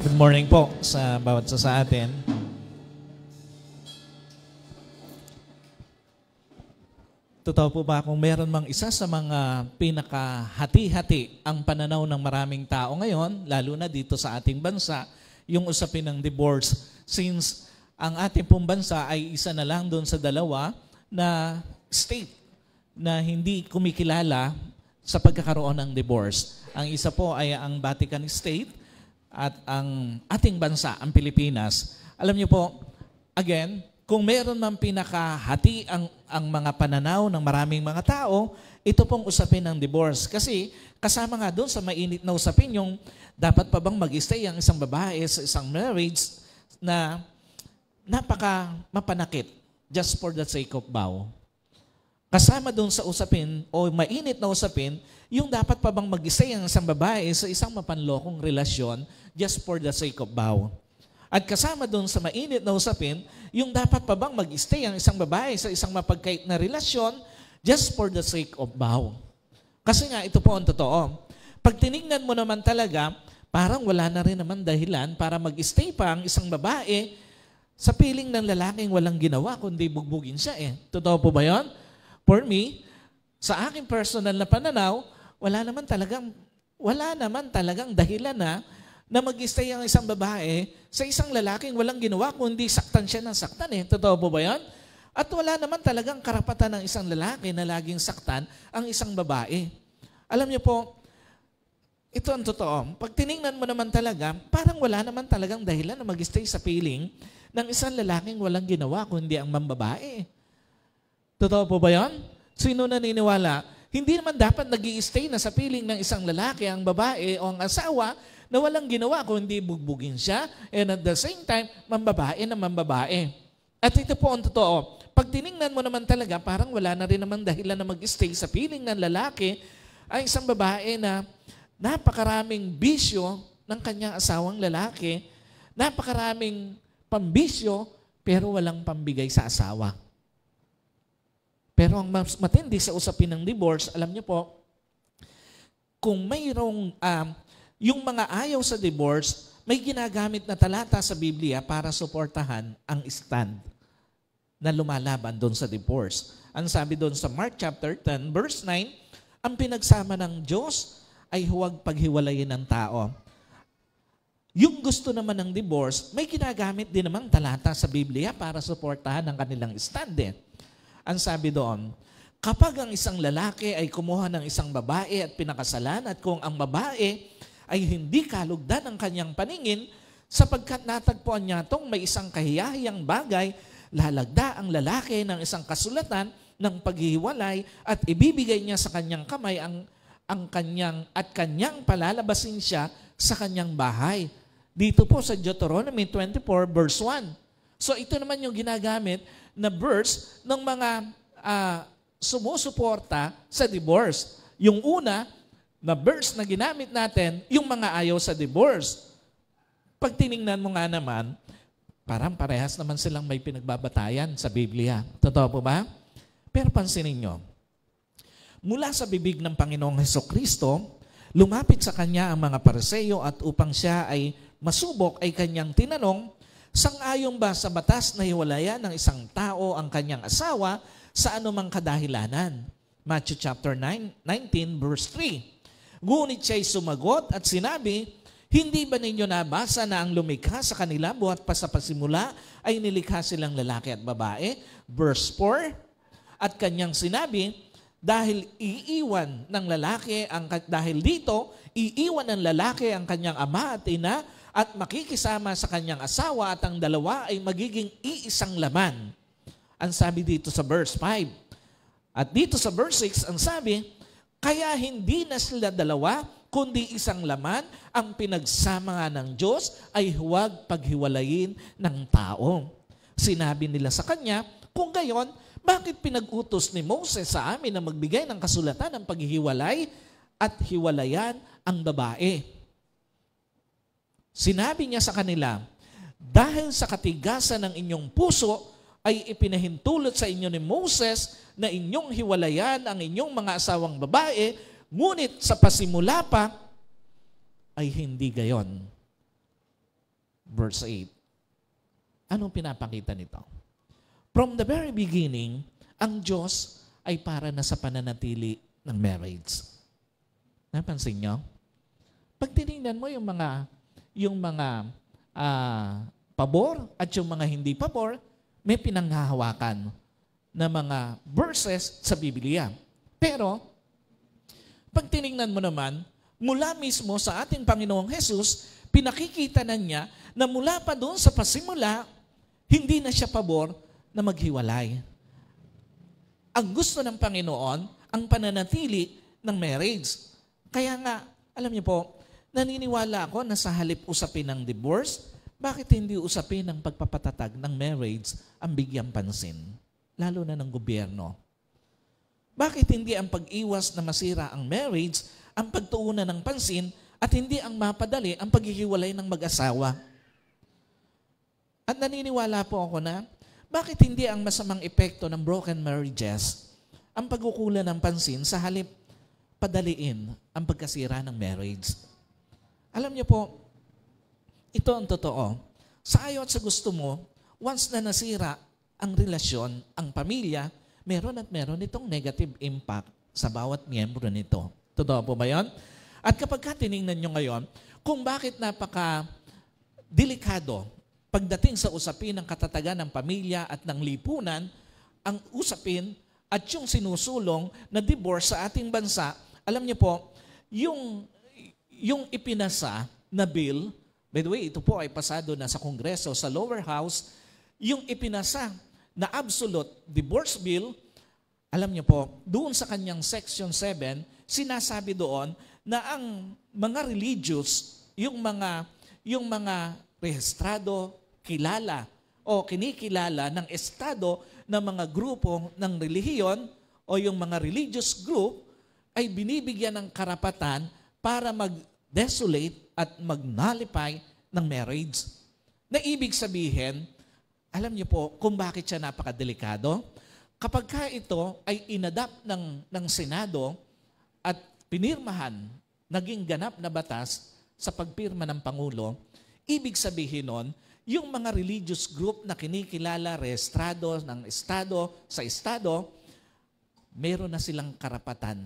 Good morning po sa bawat sa, sa atin. Totoo po ba kung meron mang isa sa mga pinakahati-hati ang pananaw ng maraming tao ngayon, lalo na dito sa ating bansa, yung usapin ng divorce. Since ang ating pong bansa ay isa na lang doon sa dalawa na state na hindi kumikilala sa pagkakaroon ng divorce. Ang isa po ay ang Vatican State at ang ating bansa, ang Pilipinas, alam niyo po, again, kung meron man pinakahati ang, ang mga pananaw ng maraming mga tao, ito pong usapin ng divorce. Kasi kasama nga doon sa mainit na usapin yung dapat pa bang mag-stay ang isang babae sa isang marriage na napaka mapanakit just for the sake of vow. Kasama doon sa usapin o mainit na usapin, yung dapat pa bang mag-isay ang isang babae sa isang mapanlokong relasyon just for the sake of vow. At kasama doon sa mainit na usapin, yung dapat pa bang mag-stay ang isang babae sa isang mapagkait na relasyon just for the sake of vow. Kasi nga, ito po ang totoo. Pag tinignan mo naman talaga, parang wala na rin naman dahilan para mag-stay pa ang isang babae sa piling ng lalaking walang ginawa kundi bugbugin siya eh. Totoo po ba yon? For me, sa aking personal na pananaw, wala naman talagang wala naman talagang dahilan na na mag-stay ang isang babae sa isang lalaking walang ginawa kundi saktan siya ng saktan eh. Totoo po ba yan? At wala naman talagang karapatan ng isang lalaki na laging saktan ang isang babae. Alam niyo po, ito ang totoo. Pag tiningnan mo naman talaga, parang wala naman talagang dahilan na mag-stay sa piling ng isang lalaking walang ginawa kundi ang mambabae. Totoo po ba yan? Sino naniniwala? Hindi naman dapat nag stay na sa piling ng isang lalaki ang babae o ang asawa na walang ginawa kundi bugbugin siya and at the same time, mambabae na mambabae. At ito po ang totoo. Pag tiningnan mo naman talaga, parang wala na rin naman dahilan na mag-stay sa piling ng lalaki ay isang babae na napakaraming bisyo ng kanyang asawang lalaki, napakaraming pambisyo, pero walang pambigay sa asawa. Pero ang matindi sa usapin ng divorce, alam niyo po, kung mayroong um, uh, yung mga ayaw sa divorce, may ginagamit na talata sa Biblia para suportahan ang stand na lumalaban doon sa divorce. Ang sabi doon sa Mark chapter 10 verse 9, ang pinagsama ng Diyos ay huwag paghiwalayin ng tao. Yung gusto naman ng divorce, may ginagamit din namang talata sa Biblia para suportahan ang kanilang stand eh. Ang sabi doon, kapag ang isang lalaki ay kumuha ng isang babae at pinakasalan at kung ang babae ay hindi kalugdan ang kanyang paningin sapagkat natagpuan niya tong may isang kahiyahiyang bagay, lalagda ang lalaki ng isang kasulatan ng paghihiwalay at ibibigay niya sa kanyang kamay ang, ang kanyang at kanyang palalabasin siya sa kanyang bahay. Dito po sa Deuteronomy 24 verse 1. So ito naman yung ginagamit na verse ng mga uh, sumusuporta sa divorce. Yung una, na verse na ginamit natin, yung mga ayaw sa divorce. Pag tiningnan mo nga naman, parang parehas naman silang may pinagbabatayan sa Biblia. Totoo po ba? Pero pansinin nyo, mula sa bibig ng Panginoong Heso Kristo, lumapit sa kanya ang mga pareseyo at upang siya ay masubok ay kanyang tinanong, sangayon ba sa batas na iwalayan ng isang tao ang kanyang asawa sa anumang kadahilanan? Matthew chapter 9, 19 verse 3. Ngunit siya'y sumagot at sinabi, Hindi ba ninyo nabasa na ang lumikha sa kanila buhat pa sa pasimula ay nilikha silang lalaki at babae? Verse 4, At kanyang sinabi, dahil iiwan ng lalaki ang dahil dito iiwan ng lalaki ang kanyang ama at ina at makikisama sa kanyang asawa at ang dalawa ay magiging iisang laman. Ang sabi dito sa verse 5. At dito sa verse 6 ang sabi, kaya hindi na sila dalawa, kundi isang laman, ang pinagsama ng Diyos ay huwag paghiwalayin ng tao. Sinabi nila sa kanya, kung gayon, bakit pinag-utos ni Moses sa amin na magbigay ng kasulatan ng paghihiwalay at hiwalayan ang babae? Sinabi niya sa kanila, dahil sa katigasan ng inyong puso ay ipinahintulot sa inyo ni Moses na inyong hiwalayan ang inyong mga asawang babae, ngunit sa pasimula pa ay hindi gayon. Verse 8. Anong pinapakita nito? From the very beginning, ang Diyos ay para na sa pananatili ng marriage. Napansin nyo? Pag tinignan mo yung mga yung mga uh, pabor at yung mga hindi pabor, may pinanghahawakan na mga verses sa Biblia. Pero, pag tinignan mo naman, mula mismo sa ating Panginoong Jesus, pinakikita na niya na mula pa doon sa pasimula, hindi na siya pabor na maghiwalay. Ang gusto ng Panginoon, ang pananatili ng marriage. Kaya nga, alam niyo po, naniniwala ako na sa halip usapin ng divorce, bakit hindi usapin ng pagpapatatag ng marriage ang bigyan pansin? lalo na ng gobyerno. Bakit hindi ang pag-iwas na masira ang marriage, ang pagtuunan ng pansin, at hindi ang mapadali ang paghihiwalay ng mag-asawa? At naniniwala po ako na, bakit hindi ang masamang epekto ng broken marriages ang pagkukulan ng pansin sa halip padaliin ang pagkasira ng marriage? Alam niyo po, ito ang totoo. Sa ayaw at sa gusto mo, once na nasira ang relasyon, ang pamilya, meron at meron itong negative impact sa bawat miyembro nito. Totoo po ba yan? At kapag ka tinignan nyo ngayon, kung bakit napaka delikado pagdating sa usapin ng katatagan ng pamilya at ng lipunan, ang usapin at yung sinusulong na divorce sa ating bansa, alam niyo po, yung, yung ipinasa na bill, by the way, ito po ay pasado na sa Kongreso, sa lower house, yung ipinasa na absolute divorce bill, alam niyo po, doon sa kanyang section 7, sinasabi doon na ang mga religious, yung mga yung mga rehistrado, kilala o kinikilala ng estado ng mga grupo ng relihiyon o yung mga religious group ay binibigyan ng karapatan para mag-desolate at mag ng marriage. Na ibig sabihin, alam niyo po kung bakit siya napakadelikado? Kapag ka ito ay inadapt ng, ng Senado at pinirmahan, naging ganap na batas sa pagpirma ng Pangulo, ibig sabihin nun, yung mga religious group na kinikilala, restrado ng Estado, sa Estado, meron na silang karapatan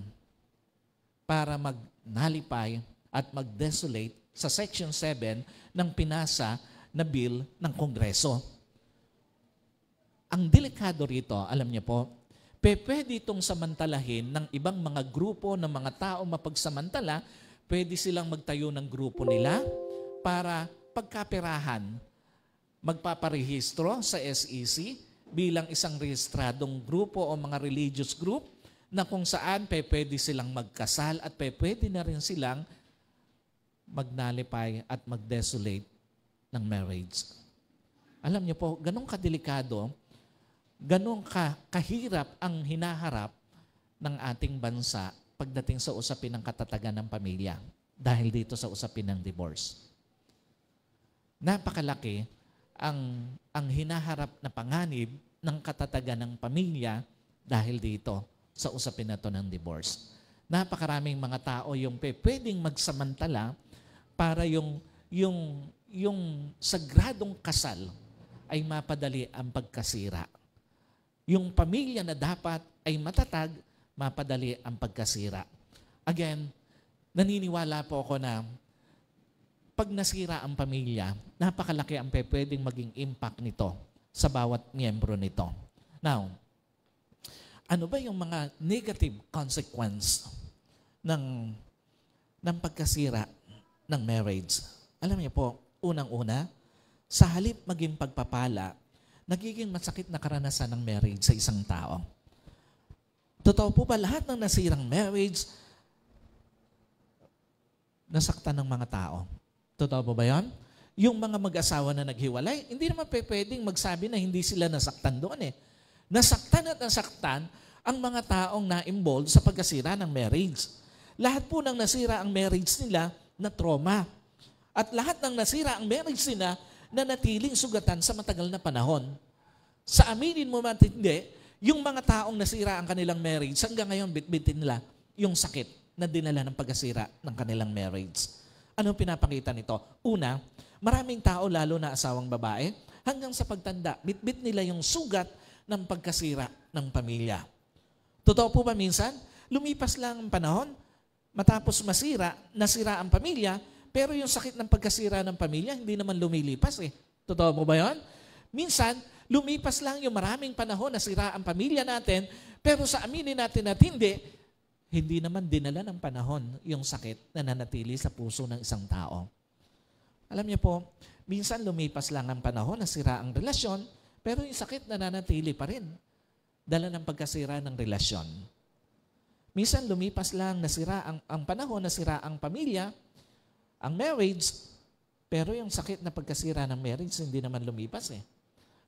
para magnalipay at magdesolate sa Section 7 ng pinasa na bill ng Kongreso. Ang delikado rito, alam niyo po, pwede itong samantalahin ng ibang mga grupo ng mga tao mapagsamantala, pwede silang magtayo ng grupo nila para pagkaperahan, magpaparehistro sa SEC bilang isang rehistradong grupo o mga religious group na kung saan pwede silang magkasal at pwede na rin silang magnalipay at magdesolate ng marriage. Alam niyo po, ganong kadelikado ganun ka, kahirap ang hinaharap ng ating bansa pagdating sa usapin ng katatagan ng pamilya dahil dito sa usapin ng divorce. Napakalaki ang, ang hinaharap na panganib ng katatagan ng pamilya dahil dito sa usapin na ng divorce. Napakaraming mga tao yung pwedeng magsamantala para yung, yung, yung sagradong kasal ay mapadali ang pagkasira yung pamilya na dapat ay matatag, mapadali ang pagkasira. Again, naniniwala po ako na pag nasira ang pamilya, napakalaki ang pwedeng maging impact nito sa bawat miyembro nito. Now, ano ba yung mga negative consequence ng, ng pagkasira ng marriage? Alam niyo po, unang-una, sa halip maging pagpapala, nagiging masakit na karanasan ng marriage sa isang tao. Totoo po ba lahat ng nasirang marriage, nasaktan ng mga tao? Totoo po ba yon? Yung mga mag-asawa na naghiwalay, hindi naman pwedeng magsabi na hindi sila nasaktan doon eh. Nasaktan at nasaktan ang mga taong na-involved sa pagkasira ng marriage. Lahat po nang nasira ang marriage nila na trauma. At lahat ng nasira ang marriage nila na natiling sugatan sa matagal na panahon. Sa aminin mo man hindi, yung mga taong nasira ang kanilang marriage, hanggang ngayon bitbitin nila yung sakit na dinala ng pagkasira ng kanilang marriage. Anong pinapakita nito? Una, maraming tao, lalo na asawang babae, hanggang sa pagtanda, bitbit nila yung sugat ng pagkasira ng pamilya. Totoo po ba minsan? Lumipas lang ang panahon, matapos masira, nasira ang pamilya, pero yung sakit ng pagkasira ng pamilya, hindi naman lumilipas eh. Totoo mo ba yon? Minsan, lumipas lang yung maraming panahon na sira ang pamilya natin, pero sa aminin natin at hindi, hindi naman dinala ng panahon yung sakit na nanatili sa puso ng isang tao. Alam niyo po, minsan lumipas lang ang panahon na sira ang relasyon, pero yung sakit na nanatili pa rin. Dala ng pagkasira ng relasyon. Minsan lumipas lang nasira ang, ang panahon, na sira ang pamilya, ang marriage, pero yung sakit na pagkasira ng marriage hindi naman lumipas eh.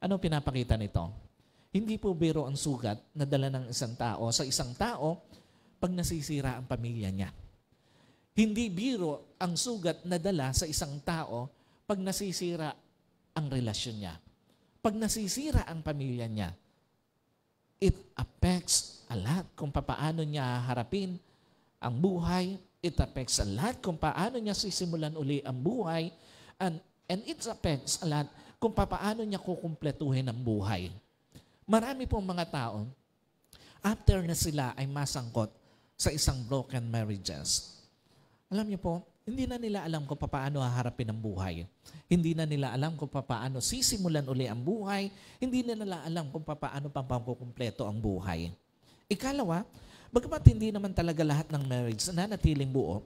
Ano pinapakita nito? Hindi po biro ang sugat na dala ng isang tao sa isang tao pag nasisira ang pamilya niya. Hindi biro ang sugat na dala sa isang tao pag nasisira ang relasyon niya. Pag nasisira ang pamilya niya, it affects a lot kung papaano niya harapin ang buhay, It affects a lot kung paano niya sisimulan uli ang buhay and, and it affects a lot kung paano niya kukumpletuhin ang buhay. Marami pong mga tao, after na sila ay masangkot sa isang broken marriages, alam niyo po, hindi na nila alam kung paano haharapin ang buhay. Hindi na nila alam kung paano sisimulan uli ang buhay. Hindi na nila alam kung paano pampakukumpleto ang buhay. Ikalawa, Bagamat hindi naman talaga lahat ng marriage nanatiling buo,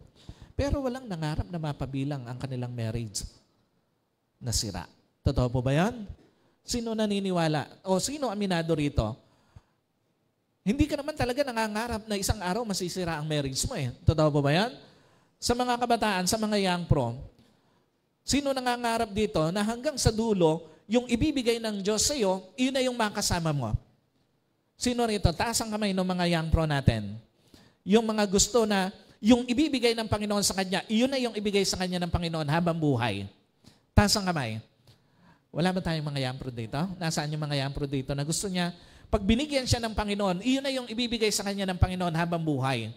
pero walang nangarap na mapabilang ang kanilang marriage na sira. Totoo po ba yan? Sino naniniwala? O sino aminado rito? Hindi ka naman talaga nangangarap na isang araw masisira ang marriage mo eh. Totoo po ba yan? Sa mga kabataan, sa mga young pro, sino nangangarap dito na hanggang sa dulo, yung ibibigay ng Diyos sa iyo, yun na yung makasama mo? Sino rito? Taas ang kamay ng mga young pro natin. Yung mga gusto na, yung ibibigay ng Panginoon sa kanya, iyon na yung ibigay sa kanya ng Panginoon habang buhay. Taas ang kamay. Wala ba tayong mga young pro dito? Nasaan yung mga young pro dito na gusto niya, pag binigyan siya ng Panginoon, iyon na yung ibibigay sa kanya ng Panginoon habang buhay.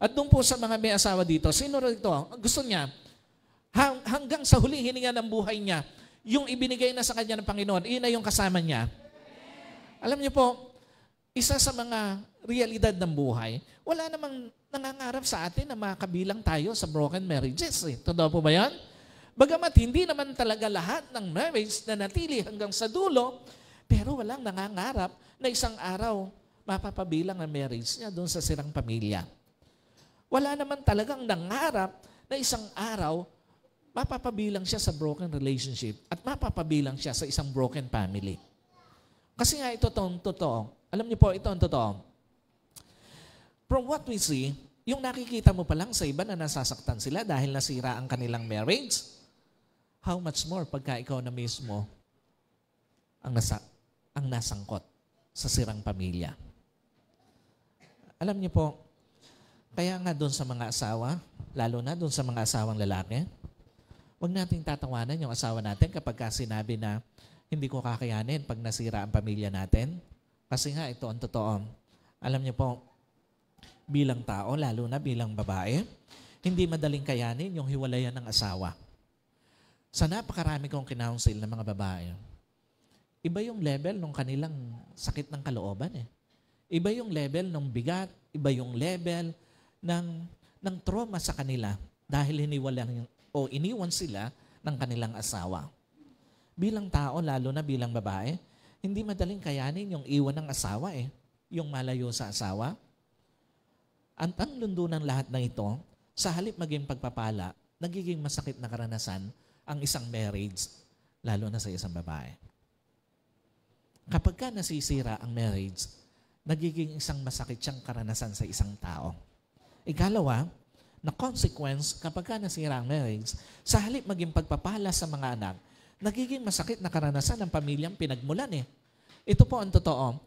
At doon po sa mga may asawa dito, sino rito? Gusto niya, hanggang sa huling hininga ng buhay niya, yung ibinigay na sa kanya ng Panginoon, iyon na yung kasama niya. Alam niyo po, isa sa mga realidad ng buhay, wala namang nangangarap sa atin na makabilang tayo sa broken marriages. Eh. Totoo po ba yan? Bagamat hindi naman talaga lahat ng marriage na natili hanggang sa dulo, pero walang nangangarap na isang araw mapapabilang ang marriage niya doon sa sirang pamilya. Wala naman talagang nangarap na isang araw mapapabilang siya sa broken relationship at mapapabilang siya sa isang broken family. Kasi nga ito totoo, totoo alam niyo po, ito ang totoo. From what we see, yung nakikita mo pa lang sa iba na nasasaktan sila dahil nasira ang kanilang marriage, how much more pagka ikaw na mismo ang, nasa, ang nasangkot sa sirang pamilya. Alam niyo po, kaya nga doon sa mga asawa, lalo na doon sa mga asawang lalaki, huwag nating tatawanan yung asawa natin kapag sinabi na hindi ko kakayanin pag nasira ang pamilya natin. Kasi nga ito ang totoo. Alam niyo po, bilang tao, lalo na bilang babae, hindi madaling kayanin yung hiwalayan ng asawa. Sa napakarami kong kinounsil ng mga babae, iba yung level ng kanilang sakit ng kalooban eh. Iba yung level ng bigat, iba yung level ng, ng trauma sa kanila dahil hiniwalang o iniwan sila ng kanilang asawa. Bilang tao, lalo na bilang babae, hindi madaling kayanin yung iwan ng asawa eh. Yung malayo sa asawa. At ang ng lahat ng ito, sa halip maging pagpapala, nagiging masakit na karanasan ang isang marriage, lalo na sa isang babae. Kapag ka nasisira ang marriage, nagiging isang masakit siyang karanasan sa isang tao. Ikalawa, na consequence kapag ka nasira ang marriage, sa halip maging pagpapala sa mga anak, nagiging masakit na karanasan ng pamilyang pinagmulan eh. Ito po ang totoo.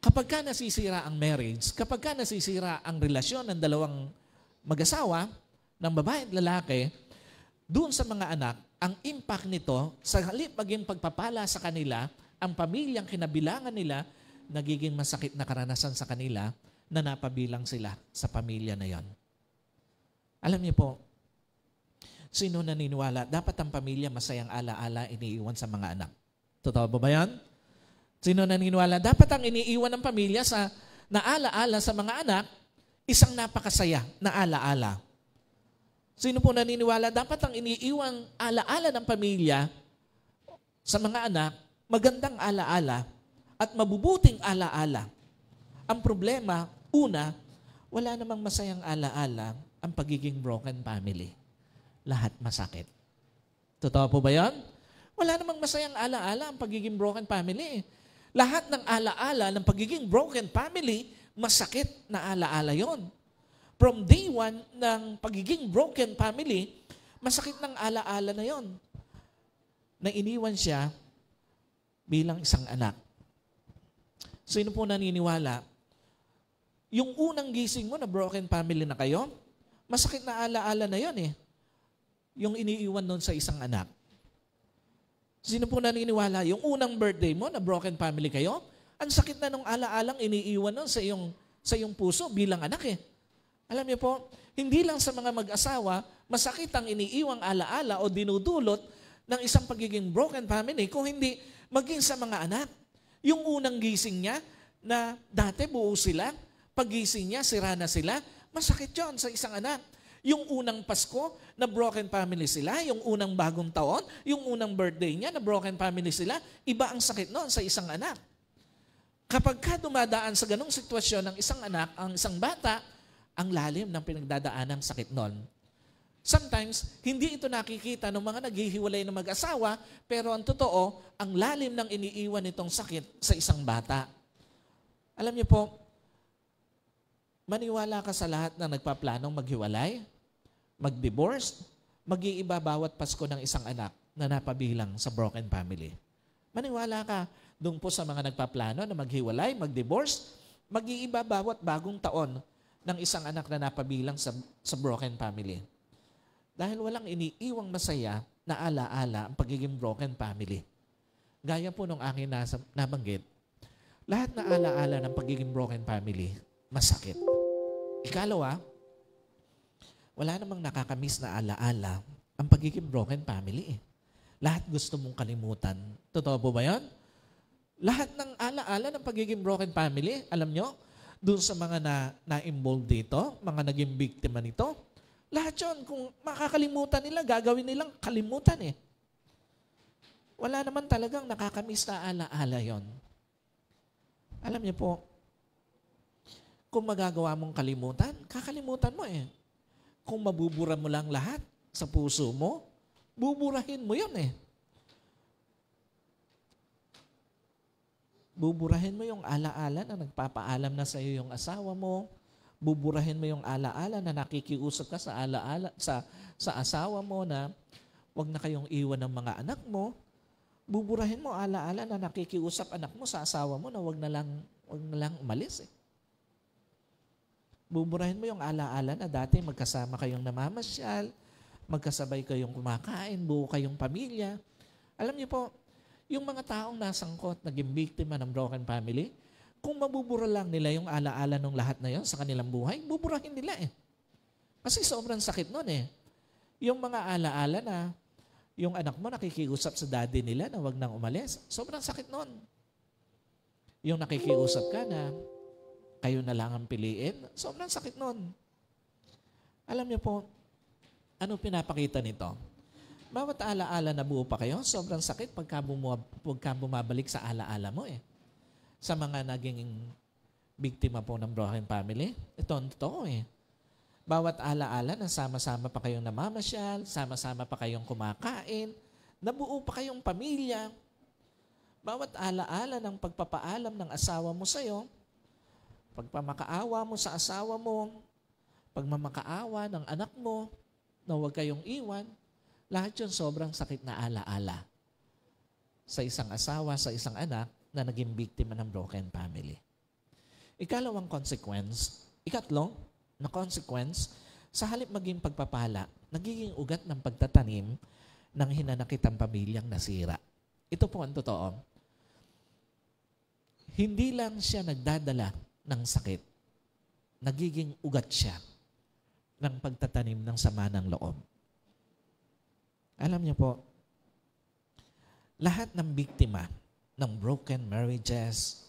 Kapag ka nasisira ang marriage, kapag ka nasisira ang relasyon ng dalawang mag-asawa, ng babae at lalaki, doon sa mga anak, ang impact nito, sa halip maging pagpapala sa kanila, ang pamilyang kinabilangan nila, nagiging masakit na karanasan sa kanila na napabilang sila sa pamilya na yon. Alam niyo po, Sino naniniwala? Dapat ang pamilya masayang alaala iniiwan sa mga anak. Totoo ba ba yan? Sino naniniwala? Dapat ang iniiwan ng pamilya sa naalaala sa mga anak, isang napakasaya na alaala. Sino po naniniwala? Dapat ang iniiwang alaala ng pamilya sa mga anak, magandang alaala at mabubuting alaala. Ang problema, una, wala namang masayang alaala ang pagiging broken family lahat masakit. Totoo po ba yan? Wala namang masayang alaala ang pagiging broken family. Lahat ng alaala ng pagiging broken family, masakit na alaala yon. From day one ng pagiging broken family, masakit ng alaala na yon. Na iniwan siya bilang isang anak. Sino po naniniwala? Yung unang gising mo na broken family na kayo, masakit na alaala na yon eh yung iniiwan nun sa isang anak? Sino po naniniwala? Yung unang birthday mo, na broken family kayo, ang sakit na nung alaalang iniiwan nun sa iyong, sa iyong puso bilang anak eh. Alam niyo po, hindi lang sa mga mag-asawa, masakit ang iniiwang alaala o dinudulot ng isang pagiging broken family, kung hindi maging sa mga anak. Yung unang gising niya, na dati buo sila, pagising niya, sira na sila, masakit yon sa isang anak. Yung unang Pasko, na broken family sila. Yung unang bagong taon, yung unang birthday niya, na broken family sila. Iba ang sakit noon sa isang anak. Kapag ka dumadaan sa ganong sitwasyon ng isang anak, ang isang bata, ang lalim ng pinagdadaanan ng sakit noon. Sometimes, hindi ito nakikita ng mga naghihiwalay ng mag-asawa, pero ang totoo, ang lalim ng iniiwan nitong sakit sa isang bata. Alam niyo po, maniwala ka sa lahat na nagpaplanong maghiwalay? mag-divorce, mag-iiba bawat Pasko ng isang anak na napabilang sa broken family. Maniwala ka doon po sa mga nagpaplano na maghiwalay, mag-divorce, mag-iiba bawat bagong taon ng isang anak na napabilang sa, sa broken family. Dahil walang iniiwang masaya na alaala ang pagiging broken family. Gaya po nung aking nasa, nabanggit, lahat na alaala ng pagiging broken family, masakit. Ikalawa, wala namang nakakamiss na alaala ang pagiging broken family eh. Lahat gusto mong kalimutan. Totoo po ba yun? Lahat ng alaala ng pagiging broken family, alam nyo, dun sa mga na, na-involved dito, mga naging biktima nito, lahat yun, kung makakalimutan nila, gagawin nilang kalimutan eh. Wala naman talagang nakakamiss na alaala yon. Alam niyo po, kung magagawa mong kalimutan, kakalimutan mo eh kung mabubura mo lang lahat sa puso mo, buburahin mo yun eh. Buburahin mo yung alaala na nagpapaalam na sa'yo yung asawa mo. Buburahin mo yung alaala na nakikiusap ka sa alaala sa sa asawa mo na wag na kayong iwan ng mga anak mo. Buburahin mo alaala na nakikiusap anak mo sa asawa mo na wag na lang wag na lang umalis eh. Buburahin mo yung alaala na dati magkasama kayong namamasyal, magkasabay kayong kumakain, buo kayong pamilya. Alam niyo po, yung mga taong nasangkot, naging biktima ng broken family, kung mabubura lang nila yung alaala ng lahat na yon sa kanilang buhay, buburahin nila eh. Kasi sobrang sakit nun eh. Yung mga alaala na yung anak mo nakikiusap sa daddy nila na wag nang umalis, sobrang sakit nun. Yung nakikiusap ka na, kayo na lang ang piliin. Sobrang sakit nun. Alam niyo po, ano pinapakita nito? Bawat alaala na buo pa kayo, sobrang sakit pagka, bumab- pagka bumabalik sa alaala mo eh. Sa mga naging biktima po ng broken family, ito ang totoo eh. Bawat alaala na sama-sama pa kayong namamasyal, sama-sama pa kayong kumakain, nabuo pa kayong pamilya, bawat alaala ng pagpapaalam ng asawa mo sa'yo, Pagpamakaawa mo sa asawa mo, pagmamakaawa ng anak mo, na huwag kayong iwan, lahat yun sobrang sakit na alaala sa isang asawa, sa isang anak na naging biktima ng broken family. Ikalawang consequence, ikatlong na consequence, sa halip maging pagpapala, nagiging ugat ng pagtatanim ng hinanakitang pamilyang nasira. Ito po ang totoo. Hindi lang siya nagdadala ng sakit. Nagiging ugat siya ng pagtatanim ng sama ng loob. Alam niyo po, lahat ng biktima ng broken marriages,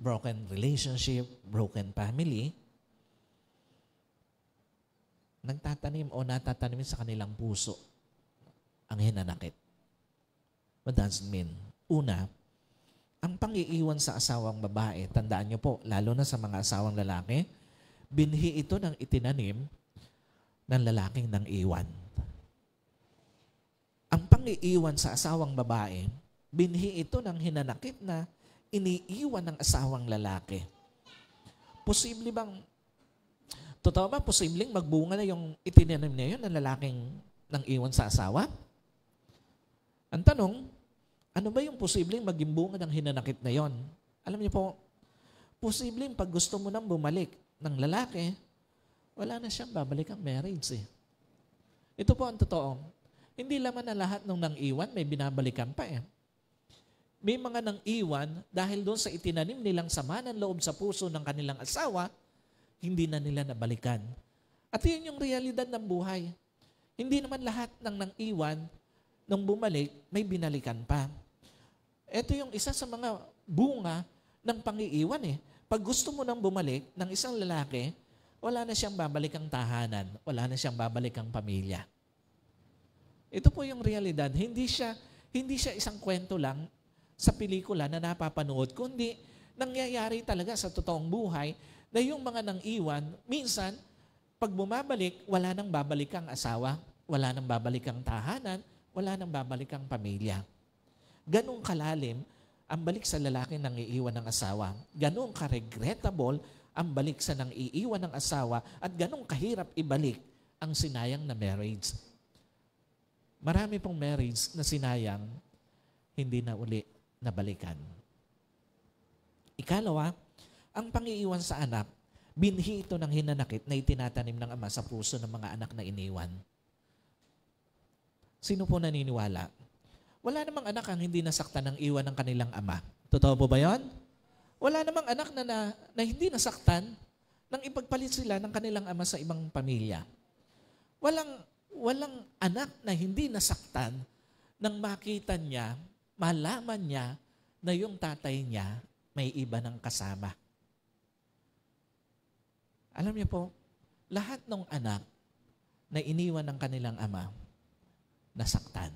broken relationship, broken family, nagtatanim o natatanim sa kanilang puso ang hinanakit. What does it mean? Una, ang pangiiwan sa asawang babae, tandaan niyo po, lalo na sa mga asawang lalaki, binhi ito ng itinanim ng lalaking ng iwan. Ang pangiiwan sa asawang babae, binhi ito ng hinanakit na iniiwan ng asawang lalaki. Posible bang, totoo ba, posibleng magbunga na yung itinanim niya yun ng lalaking ng iwan sa asawa? Ang tanong, ano ba yung posibleng maging bunga ng hinanakit na yon? Alam niyo po, posibleng pag gusto mo nang bumalik ng lalaki, wala na siyang babalik ang marriage eh. Ito po ang totoo. Hindi laman na lahat ng nang iwan, may binabalikan pa eh. May mga nang iwan dahil doon sa itinanim nilang sama ng loob sa puso ng kanilang asawa, hindi na nila nabalikan. At yun yung realidad ng buhay. Hindi naman lahat ng nang iwan nung bumalik, may binalikan pa. Ito yung isa sa mga bunga ng pangiiwan eh. Pag gusto mo nang bumalik ng isang lalaki, wala na siyang babalik ang tahanan, wala na siyang babalik ang pamilya. Ito po yung realidad. Hindi siya, hindi siya isang kwento lang sa pelikula na napapanood, kundi nangyayari talaga sa totoong buhay na yung mga nang iwan, minsan, pag bumabalik, wala nang babalik ang asawa, wala nang babalik ang tahanan, wala nang babalik ang pamilya. Ganong kalalim ang balik sa lalaki nang iiwan ng asawa. Ganong ka-regrettable ang balik sa nang iiwan ng asawa at ganong kahirap ibalik ang sinayang na marriage. Marami pong marriage na sinayang hindi na uli nabalikan. Ikalawa, ang pangiiwan sa anak, binhi ito ng hinanakit na itinatanim ng ama sa puso ng mga anak na iniwan. Sino po naniniwala? Wala namang anak ang hindi nasaktan ng iwan ng kanilang ama. Totoo po ba yon? Wala namang anak na, na, na hindi nasaktan nang ipagpalit sila ng kanilang ama sa ibang pamilya. Walang, walang anak na hindi nasaktan nang makita niya, malaman niya na yung tatay niya may iba ng kasama. Alam niyo po, lahat ng anak na iniwan ng kanilang ama, nasaktan.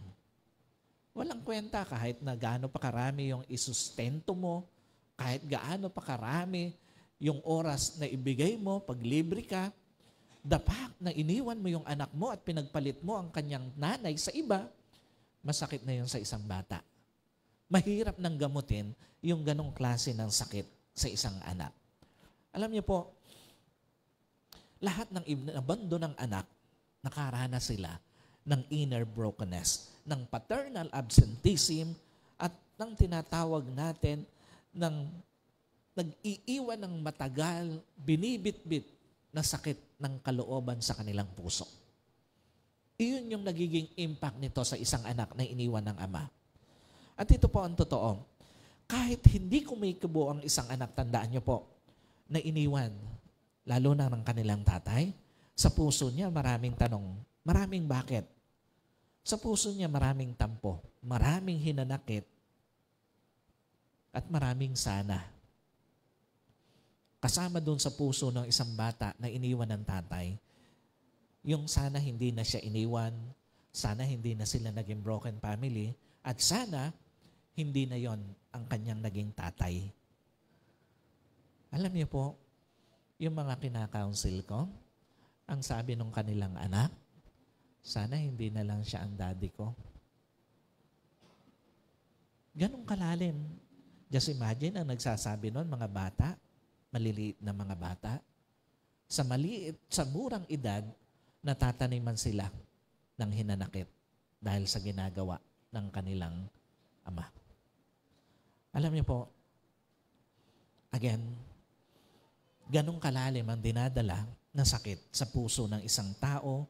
Walang kwenta kahit na gaano pa karami yung isustento mo, kahit gaano pa karami yung oras na ibigay mo, pag libre ka, the fact na iniwan mo yung anak mo at pinagpalit mo ang kanyang nanay sa iba, masakit na yun sa isang bata. Mahirap nang gamutin yung ganong klase ng sakit sa isang anak. Alam niyo po, lahat ng abando ng anak, nakaranas sila ng inner brokenness, ng paternal absenteeism, at ng tinatawag natin ng nag-iiwan ng matagal, binibitbit na sakit ng kalooban sa kanilang puso. Iyon yung nagiging impact nito sa isang anak na iniwan ng ama. At ito po ang totoo. Kahit hindi kumikibo ang isang anak, tandaan niyo po, na iniwan, lalo na ng kanilang tatay, sa puso niya maraming tanong, maraming bakit. Sa puso niya maraming tampo, maraming hinanakit, at maraming sana. Kasama doon sa puso ng isang bata na iniwan ng tatay, yung sana hindi na siya iniwan, sana hindi na sila naging broken family, at sana hindi na yon ang kanyang naging tatay. Alam niyo po, yung mga kinakounsel ko, ang sabi ng kanilang anak, sana hindi na lang siya ang daddy ko. Ganong kalalim. Just imagine ang nagsasabi noon mga bata, maliliit na mga bata. Sa maliit, sa murang edad, natataniman sila ng hinanakit dahil sa ginagawa ng kanilang ama. Alam niyo po, again, ganong kalalim ang dinadala na sakit sa puso ng isang tao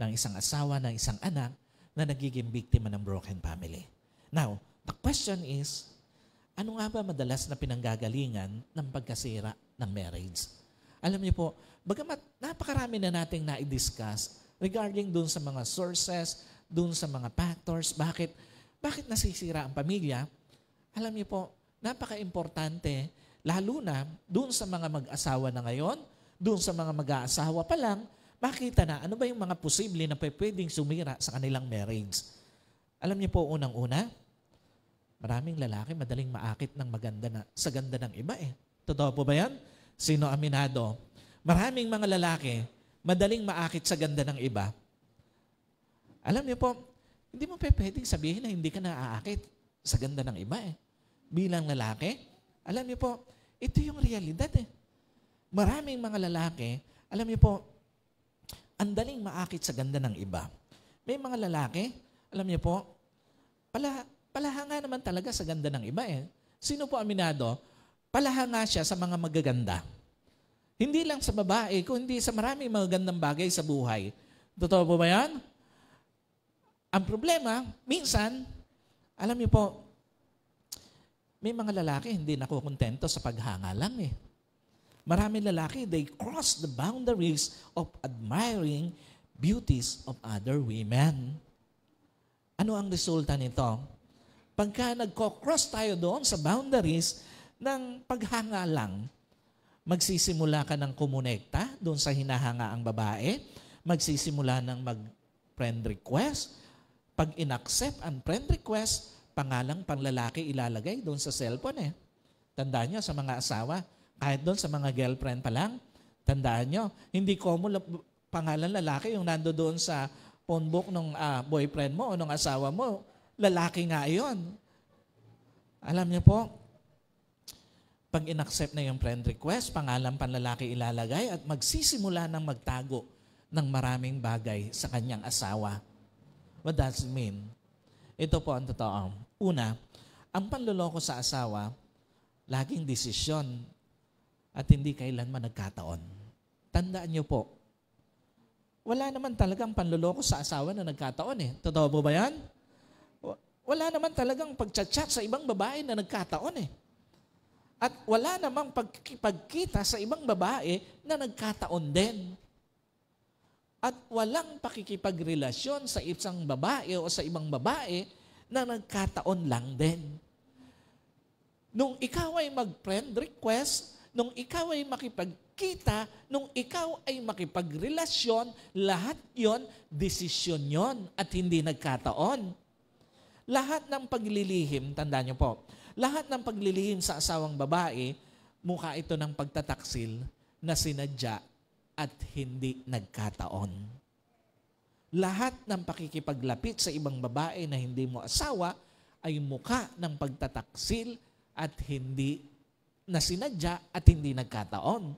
ng isang asawa, ng isang anak na nagiging biktima ng broken family. Now, the question is, ano nga ba madalas na pinanggagalingan ng pagkasira ng marriage? Alam niyo po, bagamat napakarami na nating na-discuss regarding dun sa mga sources, dun sa mga factors, bakit, bakit nasisira ang pamilya, alam niyo po, napaka-importante, lalo na dun sa mga mag-asawa na ngayon, dun sa mga mag-aasawa pa lang, makita na ano ba yung mga posible na pwedeng sumira sa kanilang marriage. Alam niyo po, unang-una, maraming lalaki madaling maakit ng maganda na, sa ganda ng iba eh. Totoo po ba yan? Sino aminado? Maraming mga lalaki madaling maakit sa ganda ng iba. Alam niyo po, hindi mo pwedeng sabihin na hindi ka naaakit sa ganda ng iba eh. Bilang lalaki, alam niyo po, ito yung realidad eh. Maraming mga lalaki, alam niyo po, ang daling maakit sa ganda ng iba. May mga lalaki, alam niyo po, pala, palahanga naman talaga sa ganda ng iba eh. Sino po aminado? Palahanga siya sa mga magaganda. Hindi lang sa babae, kundi sa maraming magagandang bagay sa buhay. Totoo po ba yan? Ang problema, minsan, alam niyo po, may mga lalaki hindi nakukontento sa paghanga lang eh. Maraming lalaki, they cross the boundaries of admiring beauties of other women. Ano ang resulta nito? Pagka nagko-cross tayo doon sa boundaries ng paghanga lang, magsisimula ka ng kumonekta doon sa hinahanga ang babae, magsisimula ng mag-friend request, pag inaccept ang friend request, pangalang panglalaki ilalagay doon sa cellphone eh. Tandaan nyo sa mga asawa, kahit doon sa mga girlfriend pa lang, tandaan nyo, hindi common pangalan lalaki yung nando doon sa phone book ng uh, ah, boyfriend mo o ng asawa mo. Lalaki nga yon. Alam niyo po, pag inaccept na yung friend request, pangalan panlalaki ilalagay at magsisimula ng magtago ng maraming bagay sa kanyang asawa. What does it mean? Ito po ang totoo. Una, ang panloloko sa asawa, laging desisyon at hindi kailanman nagkataon. Tandaan niyo po, wala naman talagang panluloko sa asawa na nagkataon eh. Totoo po ba yan? Wala naman talagang pagchat-chat sa ibang babae na nagkataon eh. At wala namang pagkita sa ibang babae na nagkataon din. At walang pakikipagrelasyon sa isang babae o sa ibang babae na nagkataon lang din. Nung ikaw ay mag-friend request, nung ikaw ay makipagkita, nung ikaw ay makipagrelasyon, lahat yon desisyon yon at hindi nagkataon. Lahat ng paglilihim, tanda niyo po, lahat ng paglilihim sa asawang babae, mukha ito ng pagtataksil na sinadya at hindi nagkataon. Lahat ng pakikipaglapit sa ibang babae na hindi mo asawa ay mukha ng pagtataksil at hindi na sinadya at hindi nagkataon.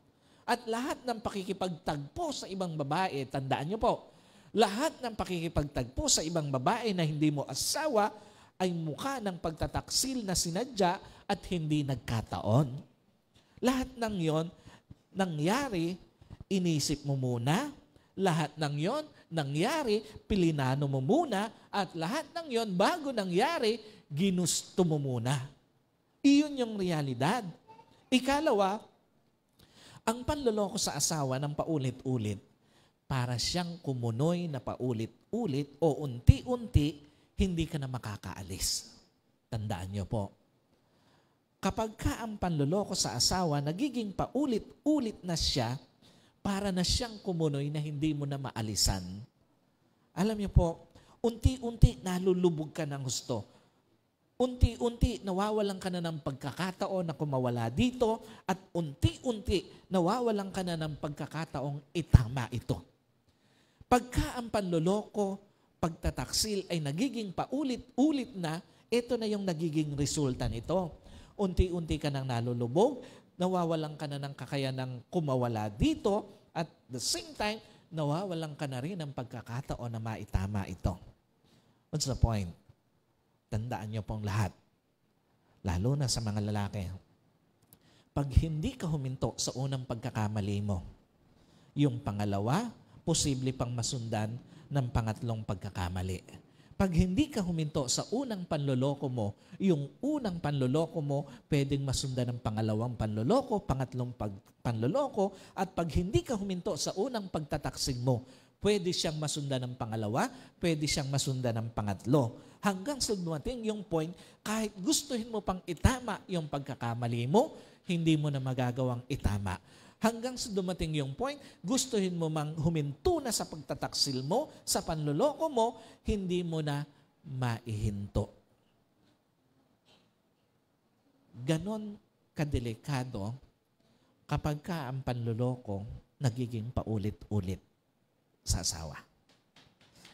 At lahat ng pakikipagtagpo sa ibang babae, tandaan niyo po, lahat ng pakikipagtagpo sa ibang babae na hindi mo asawa ay mukha ng pagtataksil na sinadya at hindi nagkataon. Lahat ng yon nangyari, inisip mo muna. Lahat ng yon nangyari, pilinano mo muna. At lahat ng yon bago nangyari, ginusto mo muna. Iyon yung realidad Ikalawa, ang panloloko sa asawa ng paulit-ulit para siyang kumunoy na paulit-ulit o unti-unti hindi ka na makakaalis. Tandaan niyo po. Kapag ka ang panloloko sa asawa, nagiging paulit-ulit na siya para na siyang kumunoy na hindi mo na maalisan. Alam niyo po, unti-unti nalulubog ka ng gusto unti-unti nawawalan ka na ng pagkakataon na kumawala dito at unti-unti nawawalan ka na ng pagkakataong itama ito. Pagka ang panloloko, pagtataksil ay nagiging paulit-ulit na, ito na yung nagiging resulta nito. Unti-unti ka nang nalulubog, nawawalan ka na ng kakayanang kumawala dito at the same time, nawawalan ka na rin ng pagkakataon na maitama ito. What's the point? Tandaan niyo pong lahat. Lalo na sa mga lalaki. Pag hindi ka huminto sa unang pagkakamali mo, yung pangalawa, posible pang masundan ng pangatlong pagkakamali. Pag hindi ka huminto sa unang panloloko mo, yung unang panloloko mo, pwedeng masundan ng pangalawang panloloko, pangatlong pag panloloko, at pag hindi ka huminto sa unang pagtataksig mo, Pwede siyang masunda ng pangalawa, pwede siyang masunda ng pangatlo. Hanggang sa dumating yung point, kahit gustuhin mo pang itama yung pagkakamali mo, hindi mo na magagawang itama. Hanggang sa dumating yung point, gustuhin mo mang huminto na sa pagtataksil mo, sa panloloko mo, hindi mo na maihinto. Ganon kadelikado kapag ka ang panloloko nagiging paulit-ulit sa asawa.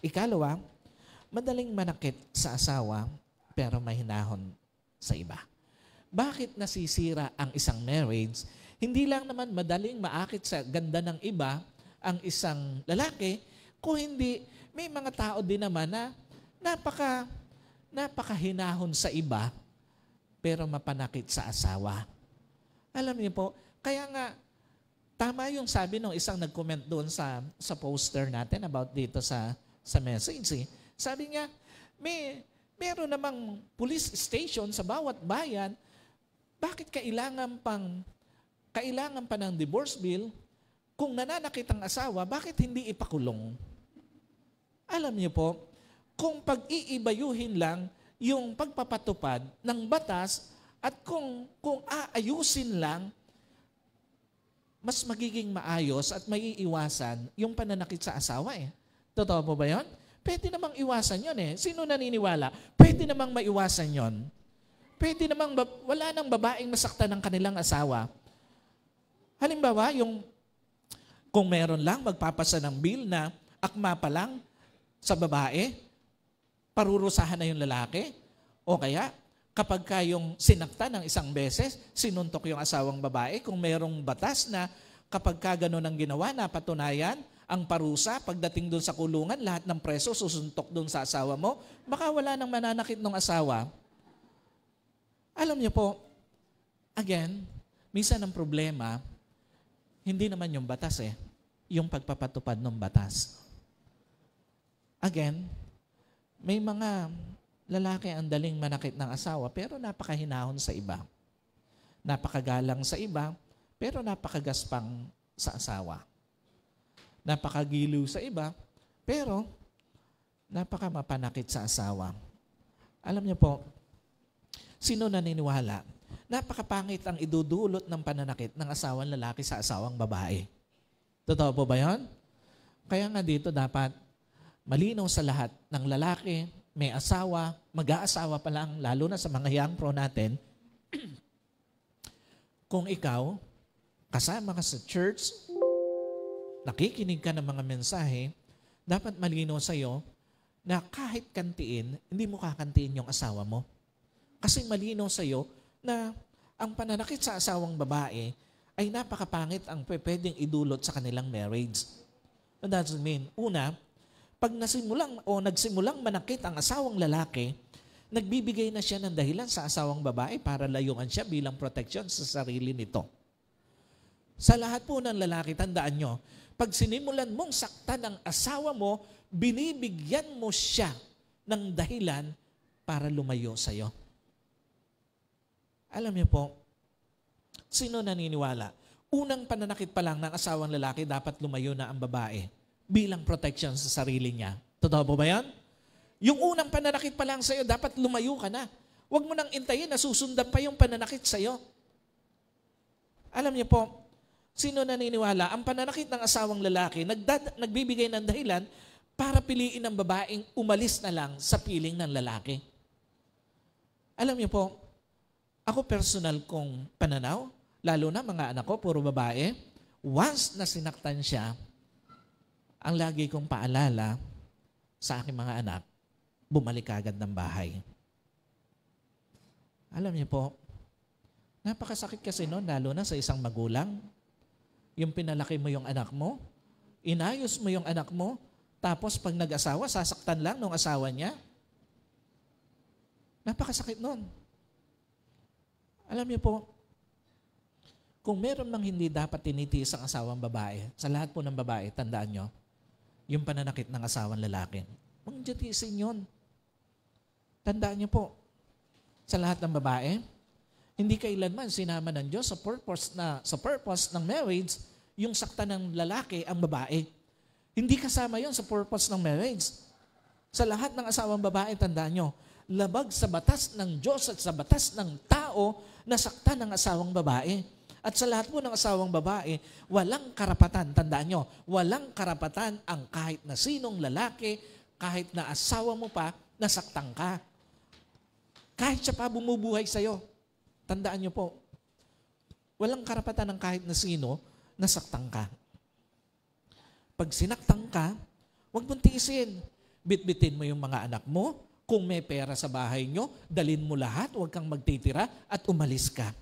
Ikalawa, madaling manakit sa asawa pero mahinahon sa iba. Bakit nasisira ang isang marriage? Hindi lang naman madaling maakit sa ganda ng iba ang isang lalaki, kung hindi may mga tao din naman na napaka napakahinahon sa iba pero mapanakit sa asawa. Alam niyo po, kaya nga Tama yung sabi nung isang nag-comment doon sa, sa poster natin about dito sa, sa message. Eh. Sabi niya, may, meron namang police station sa bawat bayan, bakit kailangan pang kailangan pa ng divorce bill kung nananakit ang asawa, bakit hindi ipakulong? Alam niyo po, kung pag-iibayuhin lang yung pagpapatupad ng batas at kung, kung aayusin lang mas magiging maayos at may iiwasan yung pananakit sa asawa eh. Totoo po ba yon? Pwede namang iwasan yon eh. Sino naniniwala? Pwede namang maiwasan yon. Pwede namang, bab- wala nang babaeng masaktan ng kanilang asawa. Halimbawa, yung kung meron lang, magpapasa ng bill na akma pa lang sa babae, parurusahan na yung lalaki. O kaya, kapag ka yung sinaktan ng isang beses, sinuntok yung asawang babae, kung merong batas na kapag ka ganun ang ginawa, napatunayan, ang parusa, pagdating doon sa kulungan, lahat ng preso susuntok doon sa asawa mo, baka wala nang mananakit ng asawa. Alam niyo po, again, minsan ang problema, hindi naman yung batas eh, yung pagpapatupad ng batas. Again, may mga lalaki ang daling manakit ng asawa pero napakahinahon sa iba. Napakagalang sa iba pero napakagaspang sa asawa. Napakagiliw sa iba pero napakamapanakit sa asawa. Alam niyo po, sino naniniwala? Napakapangit ang idudulot ng pananakit ng asawang lalaki sa asawang babae. Totoo po ba yon? Kaya nga dito dapat malinaw sa lahat ng lalaki, may asawa, mag-aasawa pa lang, lalo na sa mga young pro natin, kung ikaw, kasama ka sa church, nakikinig ka ng mga mensahe, dapat malino sa iyo na kahit kantiin, hindi mo kakantiin yung asawa mo. Kasi malino sa iyo na ang pananakit sa asawang babae ay napakapangit ang pwedeng idulot sa kanilang marriage. That doesn't mean, una, pag nasimulang o nagsimulang manakit ang asawang lalaki, nagbibigay na siya ng dahilan sa asawang babae para layuan siya bilang protection sa sarili nito. Sa lahat po ng lalaki, tandaan nyo, pag sinimulan mong saktan ang asawa mo, binibigyan mo siya ng dahilan para lumayo sa iyo. Alam niyo po, sino naniniwala? Unang pananakit pa lang ng asawang lalaki, dapat lumayo na ang babae bilang protection sa sarili niya. Totoo po ba yan? Yung unang pananakit pa lang sa'yo, dapat lumayo ka na. Huwag mo nang intayin na susundan pa yung pananakit sa'yo. Alam niyo po, sino naniniwala? Ang pananakit ng asawang lalaki, nagdad, nagbibigay ng dahilan para piliin ng babaeng umalis na lang sa piling ng lalaki. Alam niyo po, ako personal kong pananaw, lalo na mga anak ko, puro babae, once na sinaktan siya, ang lagi kong paalala sa aking mga anak, bumalik agad ng bahay. Alam niyo po, napakasakit kasi noon, lalo na sa isang magulang. Yung pinalaki mo yung anak mo, inayos mo yung anak mo, tapos pag nag-asawa, sasaktan lang ng asawa niya. Napakasakit noon. Alam niyo po, kung meron mang hindi dapat tinitiis ang asawang babae, sa lahat po ng babae, tandaan niyo, yung pananakit ng asawang lalaki. Mangjatisin yun. Tandaan niyo po, sa lahat ng babae, hindi kailanman sinama ng Diyos sa purpose, na, sa purpose ng marriage yung sakta ng lalaki ang babae. Hindi kasama yon sa purpose ng marriage. Sa lahat ng asawang babae, tandaan nyo, labag sa batas ng Diyos at sa batas ng tao na sakta ng asawang babae at sa lahat po ng asawang babae, walang karapatan, tandaan nyo, walang karapatan ang kahit na sinong lalaki, kahit na asawa mo pa, nasaktan ka. Kahit siya pa bumubuhay sa'yo, tandaan nyo po, walang karapatan ang kahit na sino, nasaktan ka. Pag sinaktan ka, huwag mong tiisin. Bitbitin mo yung mga anak mo, kung may pera sa bahay nyo, dalin mo lahat, huwag kang magtitira at umalis ka.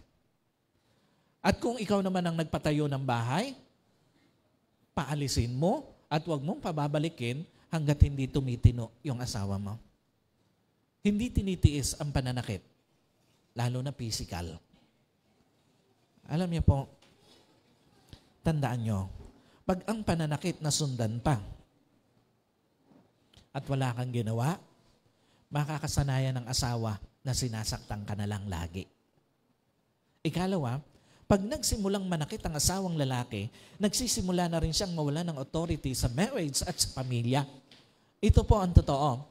At kung ikaw naman ang nagpatayo ng bahay, paalisin mo at huwag mong pababalikin hanggat hindi tumitino yung asawa mo. Hindi tinitiis ang pananakit, lalo na physical. Alam niyo po, tandaan niyo, pag ang pananakit na sundan pa at wala kang ginawa, makakasanayan ng asawa na sinasaktan ka na lang lagi. Ikalawa, pag nagsimulang manakit ang asawang lalaki, nagsisimula na rin siyang mawala ng authority sa marriage at sa pamilya. Ito po ang totoo.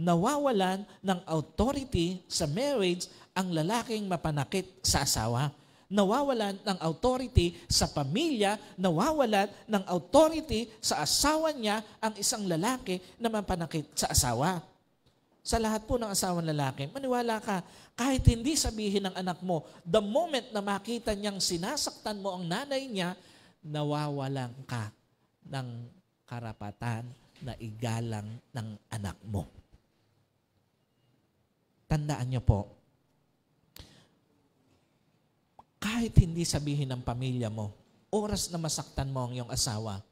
Nawawalan ng authority sa marriage ang lalaking mapanakit sa asawa. Nawawalan ng authority sa pamilya, nawawalan ng authority sa asawa niya ang isang lalaki na mapanakit sa asawa sa lahat po ng asawang lalaki, maniwala ka, kahit hindi sabihin ng anak mo, the moment na makita niyang sinasaktan mo ang nanay niya, nawawalan ka ng karapatan na igalang ng anak mo. Tandaan niyo po, kahit hindi sabihin ng pamilya mo, oras na masaktan mo ang iyong asawa,